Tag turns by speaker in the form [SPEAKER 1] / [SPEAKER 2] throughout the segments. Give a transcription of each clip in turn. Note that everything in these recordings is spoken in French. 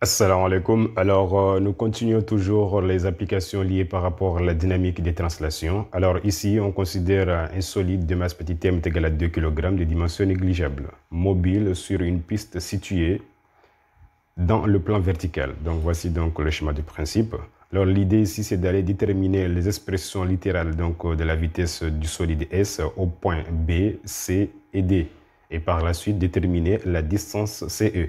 [SPEAKER 1] Assalamu alaikum. Alors, euh, nous continuons toujours les applications liées par rapport à la dynamique des translations. Alors ici, on considère un solide de masse petit m égale à 2 kg de dimension négligeable, mobile sur une piste située dans le plan vertical. Donc voici donc le schéma du principe. Alors l'idée ici, c'est d'aller déterminer les expressions littérales donc, euh, de la vitesse du solide S au point B, C et D. Et par la suite, déterminer la distance CE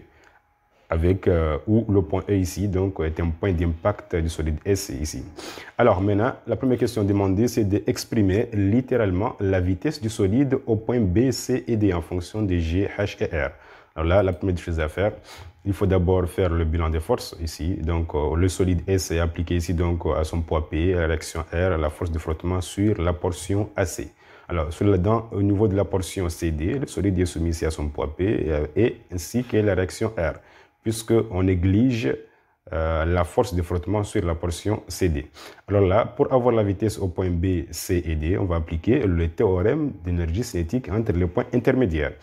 [SPEAKER 1] avec euh, où le point E ici, est un point d'impact du solide S ici. Alors maintenant, la première question demandée, c'est d'exprimer littéralement la vitesse du solide au point B, C et D en fonction de G, H et R. Alors là, la première chose à faire, il faut d'abord faire le bilan des forces ici. Donc, euh, le solide S est appliqué ici donc à son poids P, à la réaction R, à la force de frottement sur la portion AC. Alors, sur le au niveau de la portion CD, le solide est soumis ici à son poids P euh, et ainsi que la réaction R puisqu'on néglige euh, la force de frottement sur la portion CD. Alors là, pour avoir la vitesse au point B, C et D, on va appliquer le théorème d'énergie cinétique entre les points intermédiaires.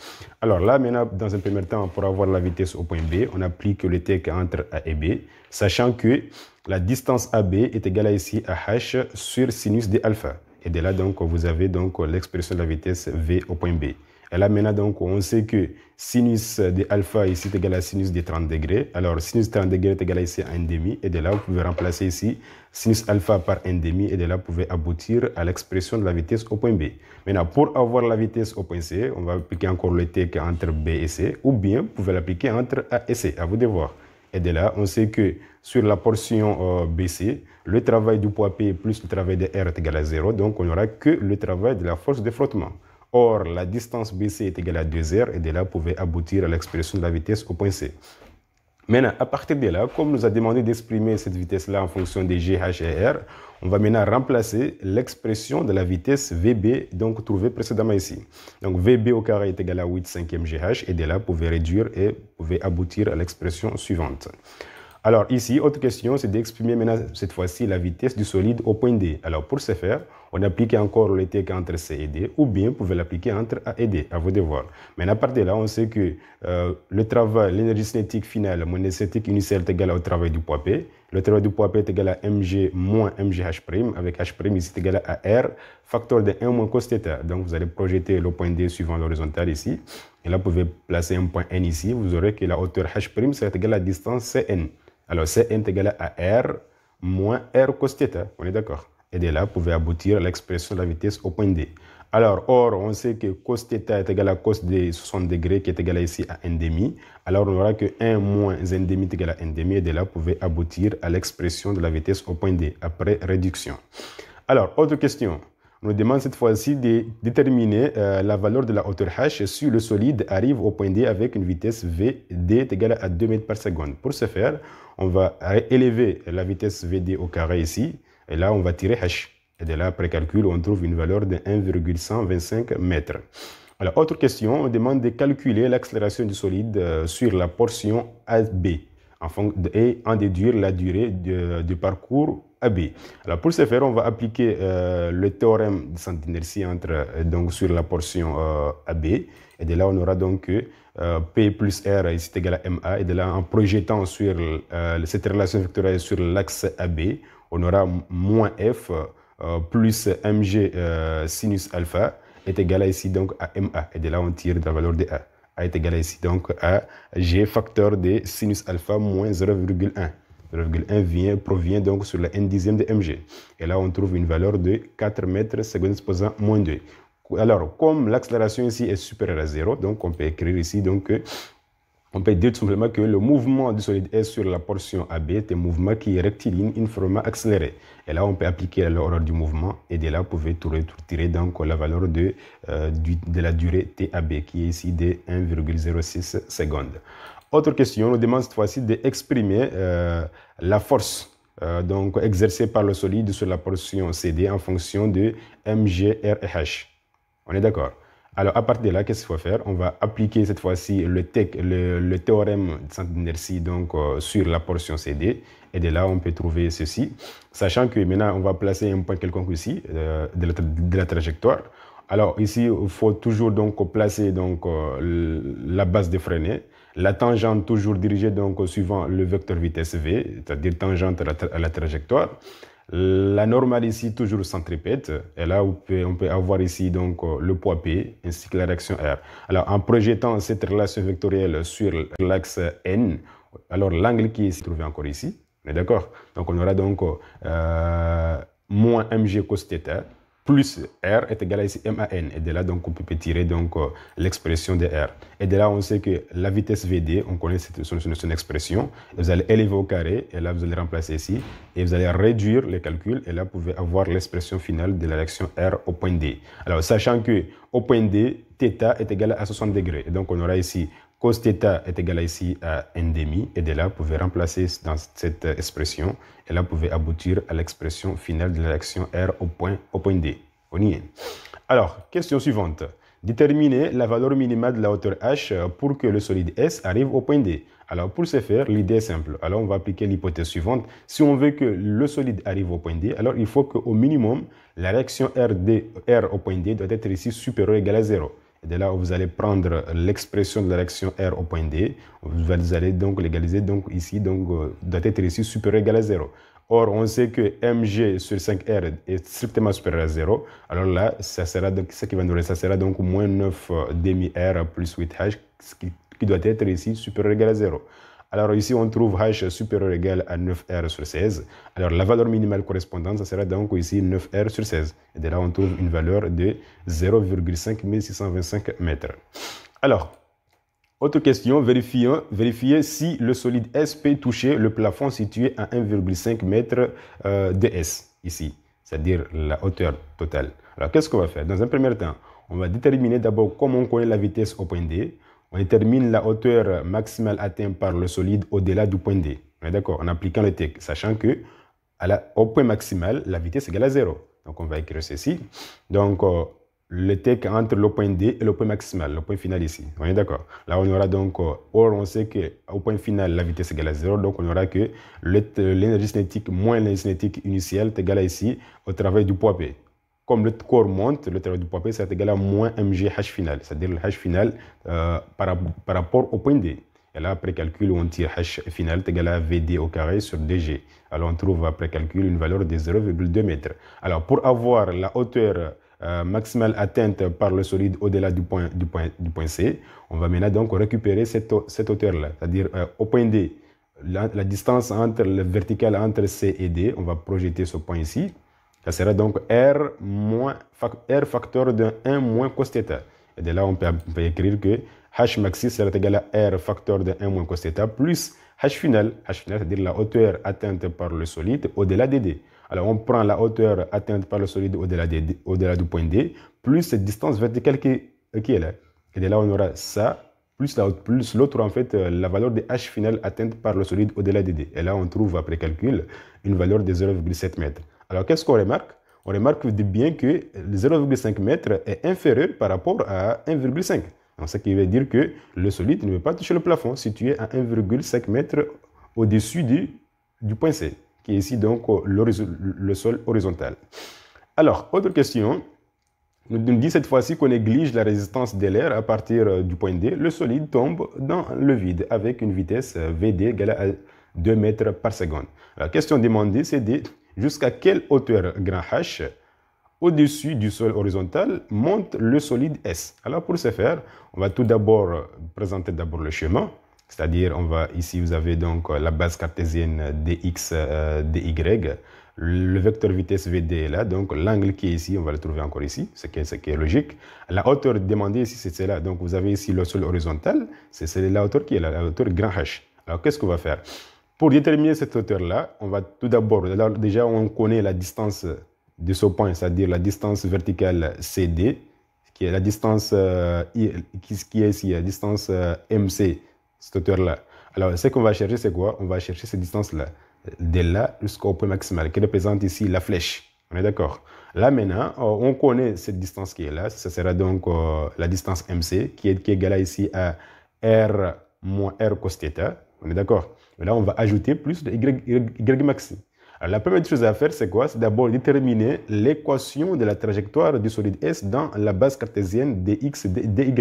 [SPEAKER 1] Alors là, maintenant, dans un premier temps, pour avoir la vitesse au point B, on applique le théorème entre A et B, sachant que la distance AB est égale ici à H sur sinus d alpha. Et de là, donc, vous avez l'expression de la vitesse V au point B. Et là, maintenant, donc, on sait que sinus de alpha ici est égal à sinus de 30 degrés. Alors, sinus 30 degrés est égal à ici à 1,5. Et de là, vous pouvez remplacer ici sinus alpha par 1,5. Et de là, vous pouvez aboutir à l'expression de la vitesse au point B. Maintenant, pour avoir la vitesse au point C, on va appliquer encore le T entre B et C. Ou bien, vous pouvez l'appliquer entre A et C. À vous de voir. Et de là, on sait que sur la portion euh, BC, le travail du poids P plus le travail de R est égal à 0. Donc, on n'aura que le travail de la force de frottement. Or, la distance BC est égale à 2 r et de là pouvait aboutir à l'expression de la vitesse au point C. Maintenant, à partir de là, comme nous a demandé d'exprimer cette vitesse-là en fonction des GH et r, on va maintenant remplacer l'expression de la vitesse vb, donc trouvée précédemment ici. Donc vb au carré est égal à 8 cinquième gh, et de là, pouvait réduire et pouvait aboutir à l'expression suivante. Alors ici, autre question, c'est d'exprimer maintenant cette fois-ci la vitesse du solide au point D. Alors pour ce faire, on applique encore le entre C et D, ou bien vous pouvez l'appliquer entre A et D, à vos devoirs. Mais à partir de là, on sait que euh, le travail, l'énergie cinétique finale, mon énergie cinétique initiale est égale au travail du poids P. Le travail du poids P est égal à mg moins mgh', avec h' ici est égal à r, facteur de 1 moins cos theta. Donc vous allez projeter le point D suivant l'horizontale ici. Et là, vous pouvez placer un point n ici. Vous aurez que la hauteur h' sera égale à la distance cn. Alors cn est égal à r moins r cos theta. On est d'accord et de là pouvait aboutir à l'expression de la vitesse au point D. Alors, or, on sait que cos est égal à cos de 60 degrés qui est égal ici à 1,5. Alors, on aura que 1 moins 1,5 est égal à 1,5 et de là pouvait aboutir à l'expression de la vitesse au point D après réduction. Alors, autre question. On nous demande cette fois-ci de déterminer euh, la valeur de la hauteur h sur le solide arrive au point D avec une vitesse Vd est égale à 2 mètres par seconde. Pour ce faire, on va élever la vitesse Vd au carré ici et là, on va tirer H. Et de là, après calcul, on trouve une valeur de 1,125 m. Alors, autre question, on demande de calculer l'accélération du solide euh, sur la portion AB et en déduire la durée du parcours AB. Alors pour ce faire, on va appliquer euh, le théorème de centre inertie entre euh, donc sur la portion AB et de là on aura donc P plus R ici égal à MA et de là en projetant sur cette relation vectorielle sur l'axe AB, on aura moins f euh, plus mg euh, sinus alpha est égal à ici donc à ma. Et de là, on tire la valeur de a. a est égal à ici donc à g facteur de sinus alpha moins 0,1. 0,1 vient, provient donc sur la n dixième de mg. Et là, on trouve une valeur de 4 mètres secondes exposant moins 2. Alors, comme l'accélération ici est supérieure à 0, donc on peut écrire ici donc on peut dire tout simplement que le mouvement du solide S sur la portion AB est un mouvement qui est rectiligne uniformément accéléré. Et là, on peut appliquer l'horreur du mouvement et de là, vous pouvez tirer donc la valeur de, euh, de la durée TAB qui est ici de 1,06 secondes. Autre question, on nous demande cette fois-ci d'exprimer euh, la force euh, donc exercée par le solide sur la portion CD en fonction de MgRH. On est d'accord alors, à partir de là, qu'est-ce qu'il faut faire On va appliquer cette fois-ci le, théorème de centre d'inertie euh, sur la portion CD. Et de là, on peut trouver ceci. Sachant que maintenant, on va placer un point quelconque ici euh, de, la trajectoire. Alors ici, il faut toujours donc placer donc, euh, la base de freinée. La tangente toujours dirigée donc suivant le vecteur vitesse V, c'est-à-dire tangente à la trajectoire. La normale ici, toujours centripète. Et là, on peut, avoir ici donc euh, le poids P ainsi que la réaction R. Alors, en projetant cette relation vectorielle sur l'axe N, alors l'angle qui est trouvé encore ici, on est d'accord Donc, on aura donc euh, moins mg cos θ plus R est égal à ici M à N. Et de là, donc, on peut tirer donc euh, l'expression de R. Et de là, on sait que la vitesse VD, on connaît cette, son, expression. vous allez élever au carré, et là, vous allez remplacer ici. Et vous allez réduire les calculs, et là, vous pouvez avoir l'expression finale de la réaction R au point D. Alors, sachant que au point D, θ est égal à 60 degrés. Et donc, on aura ici Cos θ est égal ici à n demi, et de là, vous pouvez remplacer dans cette expression, et là, vous pouvez aboutir à l'expression finale de la réaction R au point, au point D. On y Alors, question suivante. Déterminer la valeur minimale de la hauteur H pour que le solide S arrive au point D. Alors, pour ce faire, l'idée est simple. Alors, on va appliquer l'hypothèse suivante. Si on veut que le solide arrive au point D, alors il faut qu'au minimum, la réaction R au point D doit être ici supérieure ou égale à 0 de là, vous allez prendre l'expression de la réaction R au point D. Vous allez donc l'égaliser donc ici, donc euh, doit être ici supérieur ou égal à 0. Or, on sait que mg sur 5r est strictement supérieur à 0. Alors là, ça sera ce qui va nous ça sera donc moins 9 euh, demi r plus 8h, qui doit être ici supérieur ou égal à 0. Alors ici, on trouve h supérieur égal à 9r sur 16. Alors la valeur minimale correspondante, ça sera donc ici 9r sur 16. Et de là, on trouve une valeur de 0,5625 mètres. Alors, autre question, vérifions, vérifiez si le solide SP touchait le plafond situé à 1,5 m euh, de S, ici, c'est-à-dire la hauteur totale. Alors, qu'est-ce qu'on va faire Dans un premier temps, on va déterminer d'abord comment on connaît la vitesse au point D. On détermine la hauteur maximale atteinte par le solide au-delà du point D. d'accord En appliquant le TEC, sachant que à la, au point maximal, la vitesse est égale à 0. Donc, on va écrire ceci. Donc, euh, le TEC entre le point D et le point maximal, le point final ici. On d'accord Là, on aura donc, euh, or, on sait qu'au point final, la vitesse est égale à 0. Donc, on aura que l'énergie euh, cinétique moins l'énergie cinétique initiale est égale à ici au travail du poids P comme le corps monte, le travail du papier, c'est égal à moins MGH final, c'est-à-dire le H final euh, par, rapport au point D. Et là, après calcul, on tire H final, c'est égal à VD au carré sur DG. Alors, on trouve après calcul une valeur de 0,2 m Alors, pour avoir la hauteur euh, maximale atteinte par le solide au-delà du point, du, point, du point C, on va maintenant donc récupérer cette, cette hauteur-là, c'est-à-dire euh, au point D. La, distance entre le vertical entre C et D, on va projeter ce point ici. Ça sera donc R, R facteur de 1 moins cos Et de là, on peut, écrire que H maxi sera égal à R facteur de 1 moins cos plus H final. H final, c'est-à-dire la hauteur atteinte par le solide au-delà de D. Alors, on prend la hauteur atteinte par le solide au-delà de, au du point D plus cette distance verticale qui, est là. Et de là, on aura ça plus l'autre, en fait, euh, la valeur de H final atteinte par le solide au-delà de D. Et là, on trouve, après calcul, une valeur de 0,7 mètres. Alors qu'est-ce qu'on remarque On remarque bien que 0,5 m est inférieur par rapport à 1,5. Ce qui veut dire que le solide ne peut pas toucher le plafond situé à 1,5 m au-dessus du, du, point C, qui est ici donc le sol horizontal. Alors, autre question, nous dit cette fois-ci qu'on néglige la résistance de l'air à partir euh, du point D. Le solide tombe dans le vide avec une vitesse euh, VD égale à 2 mètres par seconde. La question demandée, c'est de Jusqu'à quelle hauteur grand H au-dessus du sol horizontal monte le solide S Alors pour ce faire, on va tout d'abord présenter d'abord le chemin. C'est-à-dire, on va ici, vous avez donc la base cartésienne dx, euh, dy. Le vecteur vitesse vd est là, donc l'angle qui est ici, on va le trouver encore ici, ce qui est, ce qui est logique. La hauteur demandée ici, c'est celle-là. Donc vous avez ici le sol horizontal, c'est la hauteur qui est la hauteur grand h. Alors qu'est-ce qu'on va faire pour déterminer cette hauteur-là, on va tout d'abord, déjà on connaît la distance de ce point, c'est-à-dire la distance verticale CD, qui est la distance euh, qui est ici, la distance euh, MC, cette hauteur-là. Alors, ce qu'on va chercher, c'est quoi On va chercher cette distance-là, de là jusqu'au point maximal, qui représente ici la flèche. On est d'accord Là, maintenant, euh, on connaît cette distance qui est là. Ce sera donc la distance MC, qui est, qui égale ici à R moins R cos θ. On est d'accord là, on va ajouter plus de y, maxi. Alors, la première chose à faire, c'est quoi C'est d'abord déterminer l'équation de la trajectoire du solide S dans la base cartésienne dx, dy.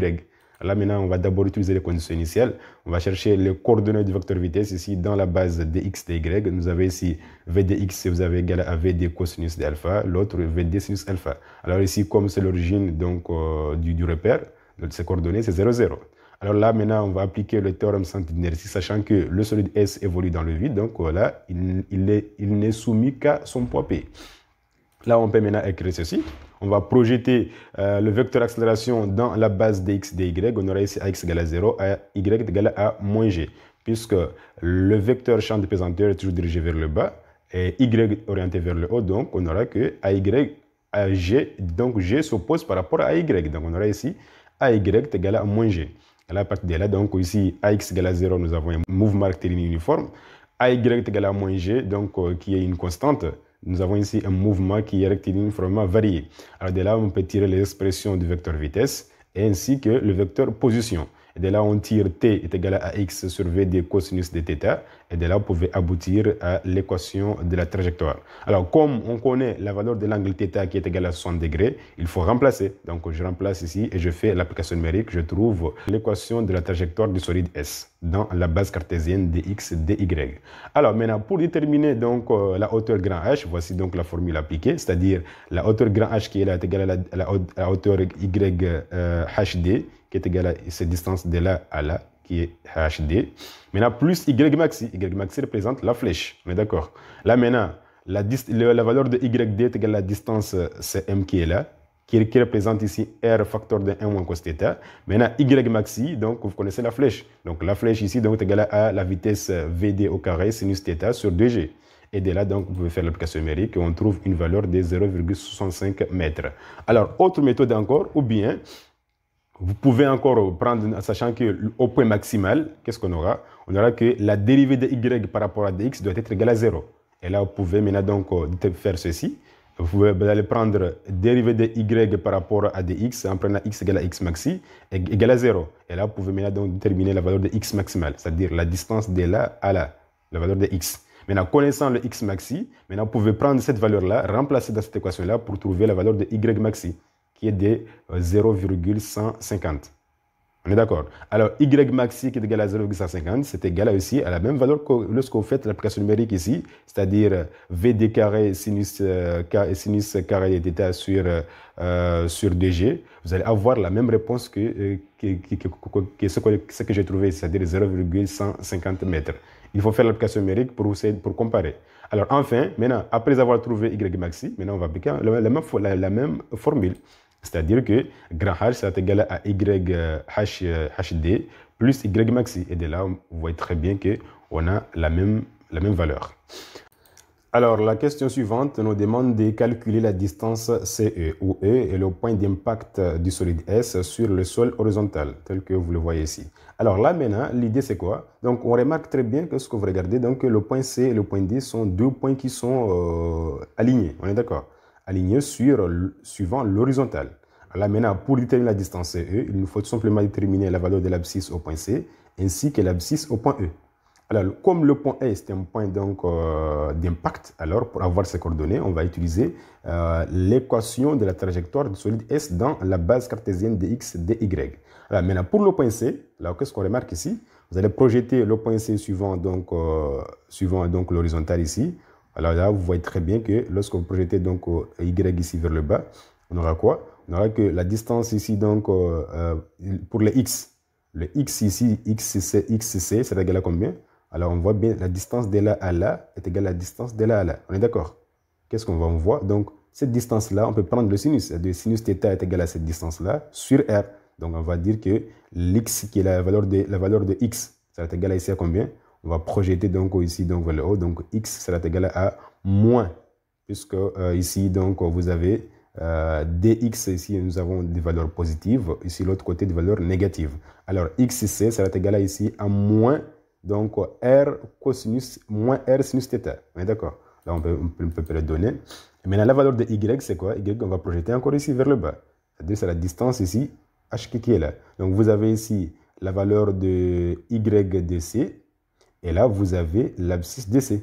[SPEAKER 1] Là, maintenant, on va d'abord utiliser les conditions initiales. On va chercher les coordonnées du vecteur vitesse ici dans la base dx, dy. Nous avons ici vdx, si vous avez égal à d cosinus alpha, l'autre vd sinus alpha. Alors ici, comme c'est l'origine donc euh, du, repère, ces coordonnées, c'est 0, 0. Alors là, maintenant, on va appliquer le théorème centre d'inertie, sachant que le solide S évolue dans le vide. Donc voilà, il, n'est soumis qu'à son poids P. Là, on peut maintenant écrire ceci. On va projeter euh, le vecteur accélération dans la base dx dy. On aura ici ax égale à 0, à y égale à moins g, puisque le vecteur champ de pesanteur est toujours dirigé vers le bas et y orienté vers le haut. Donc, on aura que ay à g, donc g s'oppose par rapport à y. Donc, on aura ici ay égale à moins g. À partir de là, donc ici, AX égale à 0, nous avons un mouvement rectiligne uniforme. AY égale à moins G, donc euh, qui est une constante. Nous avons ici un mouvement qui est rectiligne uniformément varié. Alors de là, on peut tirer les expressions du vecteur vitesse ainsi que le vecteur position. Et de là, on tire t est égal à x sur v des cosinus de θ. Et de là, on pouvait aboutir à l'équation de la trajectoire. Alors, comme on connaît la valeur de l'angle θ qui est égal à 100 degrés, il faut remplacer. Donc, je remplace ici et je fais l'application numérique. Je trouve l'équation de la trajectoire du solide S dans la base cartésienne dx dy. Alors, maintenant, pour déterminer donc euh, la hauteur grand H, voici donc la formule appliquée, c'est-à-dire la hauteur grand H qui est égale à la, hauteur y hd euh, qui est égal à cette distance de là à là, qui est HD. Maintenant, plus Y maxi. Y maxi représente la flèche. On d'accord Là, maintenant, la, valeur de YD est égale à la distance euh, CM qui est là, qui, représente ici R facteur de 1 moins cos Maintenant, Y maxi, donc vous connaissez la flèche. Donc la flèche ici donc, est égale à la vitesse euh, VD au carré sinus sur 2G. Et de là, donc, vous pouvez faire l'application numérique et on trouve une valeur de 0,65 m. Alors, autre méthode encore, ou bien vous pouvez encore prendre, sachant qu'au point maximal, qu'est-ce qu'on aura On aura que la dérivée de y par rapport à dx doit être égale à 0. Et là, vous pouvez maintenant donc euh, faire ceci. Vous allez prendre dérivée de y par rapport à dx en prenant x égale à x maxi égale à 0. Et là, vous pouvez maintenant donc déterminer la valeur de x maximale, c'est-à-dire la distance de là à là, la valeur de x. Maintenant, connaissant le x maxi, maintenant vous pouvez prendre cette valeur-là, remplacer dans cette équation-là pour trouver la valeur de y maxi qui est de 0,150. On est d'accord Alors, y maxi qui est égal à 0,150, c'est égal aussi à la même valeur que lorsque vous faites l'application numérique ici, c'est-à-dire euh, VD carré sinus, euh, sinus carré θ sur, euh, sur DG. Vous allez avoir la même réponse que, que, ce, que, j'ai trouvé, c'est-à-dire 0,150 mètres. Il faut faire l'application numérique pour, pour comparer. Alors, enfin, maintenant, après avoir trouvé y maxi, maintenant on va appliquer la même formule. C'est-à-dire que grand H c'est égal à YHD plus Y maxi. Et de là, vous voyez très bien qu'on a la même, la même valeur. Alors, la question suivante nous demande de calculer la distance CE, ou E est le point d'impact du solide S sur le sol horizontal, tel que vous le voyez ici. Alors là, maintenant, l'idée c'est quoi Donc, on remarque très bien que ce que vous regardez, donc le point C et le point D sont deux points qui sont euh, alignés, on est d'accord aligné sur, suivant l'horizontale. Alors maintenant, pour déterminer la distance CE, il nous faut simplement déterminer la valeur de l'abscisse au point C ainsi que l'abscisse au point E. Alors, comme le point E, est un point donc euh, d'impact, alors pour avoir ces coordonnées, on va utiliser euh, l'équation de la trajectoire du solide S dans la base cartésienne de x, dy. Alors maintenant, pour le point C, là, qu'est-ce qu'on remarque ici Vous allez projeter le point C suivant euh, suivant donc l'horizontale ici. Alors là, vous voyez très bien que lorsque vous projetez donc euh, Y ici vers le bas, on aura quoi On aura que la distance ici, donc, euh, euh, pour le X, le X ici, XC, x c'est égal à combien Alors on voit bien la distance de là à là est égale à la distance de là à là. On est d'accord Qu'est-ce qu'on va en voir Donc, cette distance-là, on peut prendre le sinus. Le sinus θ est égal à cette distance-là sur R. Donc, on va dire que l'X qui est la valeur de, la valeur de X, ça va être égal à ici à combien on va projeter donc ici donc, vers le haut. Donc x sera égal à moins, puisque euh, ici donc vous avez euh, dx, ici nous avons des valeurs positives, ici l'autre côté des valeurs négatives. Alors xc sera égal à ici à moins, donc r cosinus moins r sinus θ. On d'accord Là on peut, peut, le donner. maintenant la valeur de y c'est quoi Y on va projeter encore ici vers le bas. cest à la distance ici h qui est là. Donc vous avez ici la valeur de y de c et là, vous avez l'abscisse DC.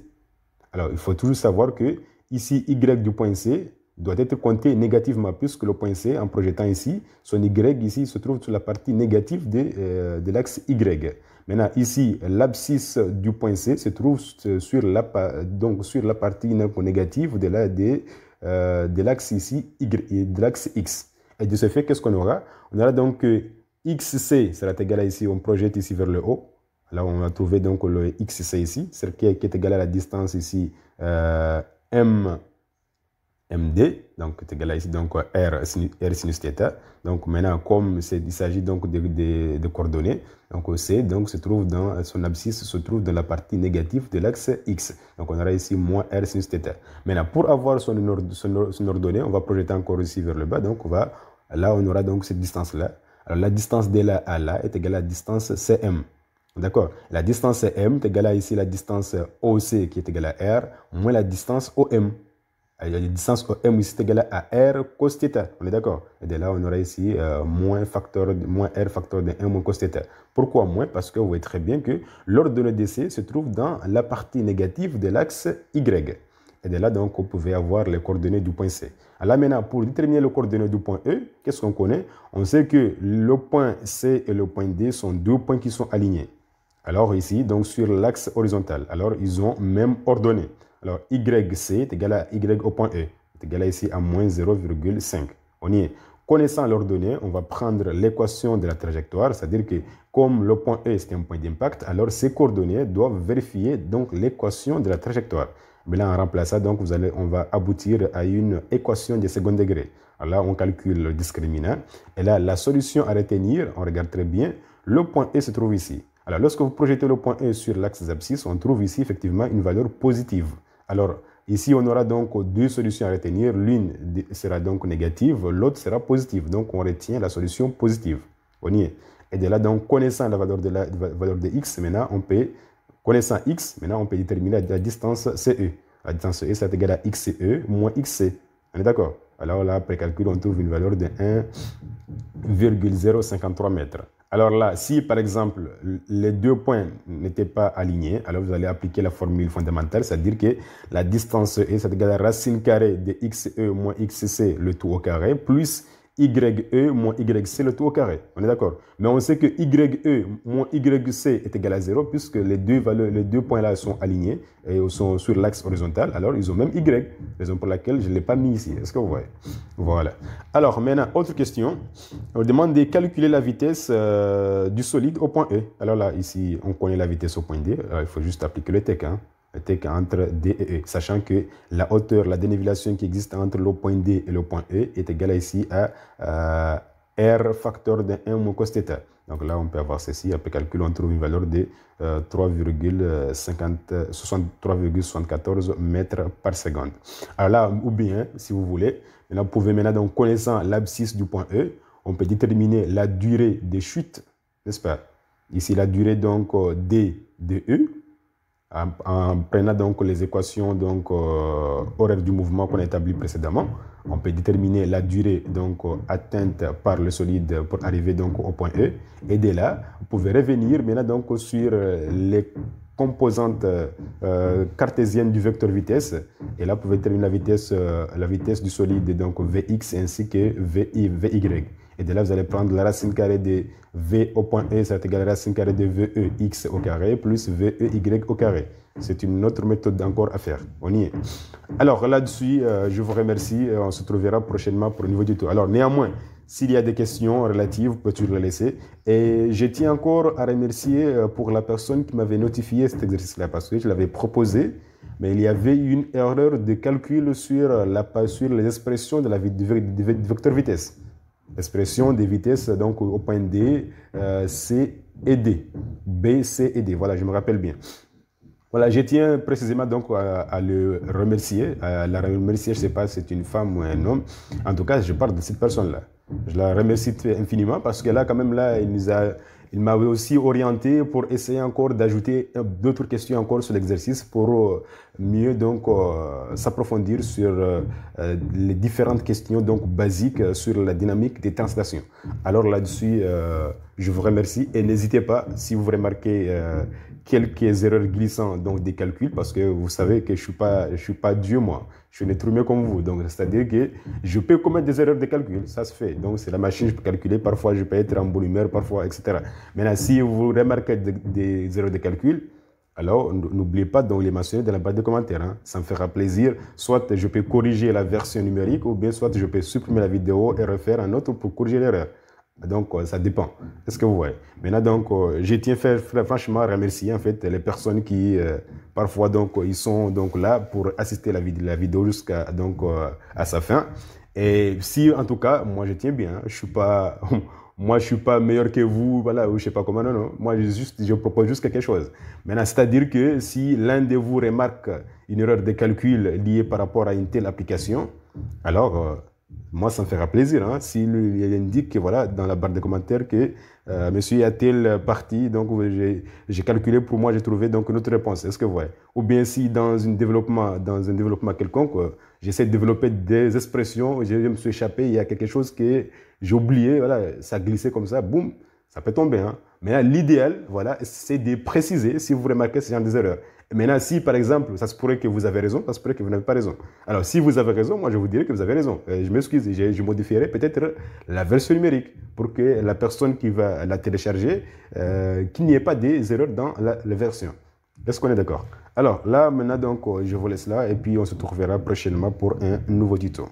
[SPEAKER 1] Alors, il faut toujours savoir que ici, y du point C doit être compté négativement puisque le point C, en projetant ici, son y ici se trouve sur la partie négative de, euh, l'axe y. Maintenant, ici, l'abscisse du point C se trouve euh, sur la, donc sur la partie négative de euh, l'axe de, ici, y, de l'axe x. Et de ce fait, qu'est-ce qu'on aura On aura donc que xc sera égal à ici, on projette ici vers le haut, Là, on va trouver donc le x, c'est ici, est qui est égal à la distance ici, euh, m, md, donc est égal à ici, donc r, sin r sinus theta. Donc maintenant, comme il s'agit donc de, coordonnées, donc c donc, se trouve dans, son abscisse se trouve dans la partie négative de l'axe x. Donc on aura ici moins r sinus theta. Maintenant, pour avoir son, son, ordonnée, on va projeter encore ici vers le bas, donc on va, là on aura donc cette distance-là. Alors la distance de là à là est égale à la distance cm. D'accord La distance M est égale à ici la distance OC qui est égale à R, moins la distance OM. la distance OM ici est égale à R cos θ. On est d'accord Et de là, on aura ici euh, moins, facteur, moins R facteur de 1 moins cos Pourquoi moins Parce que vous voyez très bien que l'ordre de l'EDC se trouve dans la partie négative de l'axe Y. Et de là, donc, vous pouvait avoir les coordonnées du point C. Alors maintenant, pour déterminer les coordonnées du point E, qu'est-ce qu'on connaît On sait que le point C et le point D sont deux points qui sont alignés. Alors ici, donc sur l'axe horizontal, alors ils ont même ordonné. Alors YC est égal à Y au point E, est égal ici à moins 0,5. On y est. Connaissant l'ordonnée, on va prendre l'équation de la trajectoire, c'est-à-dire que comme le point E c'est un point d'impact, alors ces coordonnées doivent vérifier donc l'équation de la trajectoire. Mais là, en remplaçant, donc, vous allez, on va aboutir à une équation de second degré. Alors là, on calcule le discriminant. Et là, la solution à retenir, on regarde très bien, le point E se trouve ici. Alors, lorsque vous projetez le point E sur l'axe des abscisses, on trouve ici effectivement une valeur positive. Alors, ici, on aura donc deux solutions à retenir. L'une sera donc négative, l'autre sera positive. Donc, on retient la solution positive. On y est. Et de là, donc, connaissant la valeur de, la, valeur de x, maintenant, on peut, connaissant x, maintenant, on peut déterminer la distance CE. La distance CE, c'est égal à XCE e moins XC. On est d'accord Alors là, après calcul, on trouve une valeur de 1,053 mètres. Alors là, si par exemple les deux points n'étaient pas alignés, alors vous allez appliquer la formule fondamentale, c'est-à-dire que la distance est c'est égal à la racine carrée de xe moins xc, le tout au carré, plus YE moins YC le tout au carré. On est d'accord Mais on sait que YE moins YC est égal à 0 puisque les deux, valeurs, les deux points là sont alignés et sont sur l'axe horizontal. Alors, ils ont même Y, raison pour laquelle je ne l'ai pas mis ici. Est-ce que vous voyez Voilà. Alors, maintenant, autre question. On demande de calculer la vitesse euh, du solide au point E. Alors là, ici, on connaît la vitesse au point D. il faut juste appliquer le TEC. Hein entre D et E, sachant que la hauteur, la dénivellation qui existe entre le point D et le point E est égale ici à euh, R facteur de 1 moins cos Donc là, on peut avoir ceci. Après calcul, on trouve une valeur de 3,74 euh, mètres par seconde. Alors là, ou bien, si vous voulez, maintenant, vous pouvez maintenant, donc, connaissant l'abscisse du point E, on peut déterminer la durée des chutes, n'est-ce pas Ici, la durée donc euh, D de E en, prenant donc les équations donc, euh, horaires du mouvement qu'on a établi précédemment, on peut déterminer la durée donc, euh, atteinte par le solide pour arriver donc, au point E. Et dès là, vous pouvez revenir là donc, sur euh, les composantes cartésiennes du vecteur vitesse. Et là, vous pouvez déterminer la vitesse, la vitesse du solide, donc Vx ainsi que Vy. Et de là, vous allez prendre la racine carrée de V au point E, ça va être égal à la racine carrée de VEX au carré plus VEY au carré. C'est une autre méthode encore à faire. On y est. Alors là-dessus, euh, je vous remercie. Euh, on se trouvera prochainement pour le niveau du tout. Alors néanmoins, s'il y a des questions relatives, peux-tu les laisser Et je tiens encore à remercier euh, pour la personne qui m'avait notifié cet exercice-là parce que je l'avais proposé, mais il y avait une erreur de calcul sur, la, sur les expressions de la du vecteur vitesse. Expression des vitesses, donc au point D, euh, C et D. B, C et D. Voilà, je me rappelle bien. Voilà, je tiens précisément donc à, le remercier, à la remercier, je ne sais pas si c'est une femme ou un homme. En tout cas, je parle de cette personne-là. Je la remercie infiniment parce qu'elle a quand même, là, il nous a il m'avait aussi orienté pour essayer encore d'ajouter euh, d'autres questions encore sur l'exercice pour euh, mieux donc euh, s'approfondir sur les différentes questions donc basiques sur la dynamique des translations. Alors là-dessus, je vous remercie et n'hésitez pas, si vous remarquez euh, quelques erreurs glissantes donc des calculs, parce que vous savez que je ne suis, pas, je suis pas Dieu, moi. Je suis un être humain comme vous. Donc, c'est-à-dire que je peux commettre des erreurs de calcul, ça se fait. Donc, c'est la machine, je peux calculer. Parfois, je peux être en bonne humeur, parfois, etc. Maintenant, si vous remarquez des, erreurs de calcul, alors, n'oubliez pas donc les mentionner dans la barre de commentaires. Hein. Ça me fera plaisir. Soit je peux corriger la version numérique, ou bien soit je peux supprimer la vidéo et refaire un autre pour corriger l'erreur. Ah, donc, euh, ça dépend. Mm. Est-ce que vous voyez Maintenant, donc, euh, je tiens faire, franchement remercier en fait les personnes qui, euh, parfois, donc, ils sont donc là pour assister la, la vidéo jusqu'à donc à sa fin. Et si, en tout cas, moi, je tiens bien. Hein, je suis pas, moi, je suis pas meilleur que vous, voilà, ou je sais pas comment. Non, non. Moi, je, juste, je propose juste quelque chose. Maintenant, c'est-à-dire que si l'un de vous remarque une erreur de calcul liée par rapport à une telle application, alors moi, ça me fera plaisir. Hein, S'il indique que, voilà, dans la barre de commentaires que euh, monsieur a il parti donc j'ai calculé pour moi, j'ai trouvé donc autre réponse. Est-ce que vous voyez Ou bien si dans un développement, dans un développement quelconque, euh, j'essaie de développer des expressions, je, me suis échappé, il y a quelque chose que j'ai oublié, voilà, ça glissait comme ça, boum, ça peut tomber. Hein. Mais l'idéal, voilà, c'est de préciser si vous remarquez ce genre des erreurs. Maintenant, si par exemple, ça se pourrait que vous avez raison, ça se pourrait que vous n'avez pas raison. Alors, si vous avez raison, moi je vous dirais que vous avez raison. Euh, je m'excuse, je, modifierai peut-être la version numérique pour que la personne qui va la télécharger, euh, qu'il n'y ait pas des erreurs dans la, version. Est-ce qu'on est, d'accord Alors là, maintenant, donc, euh, je vous laisse là et puis on se retrouvera prochainement pour un nouveau tuto.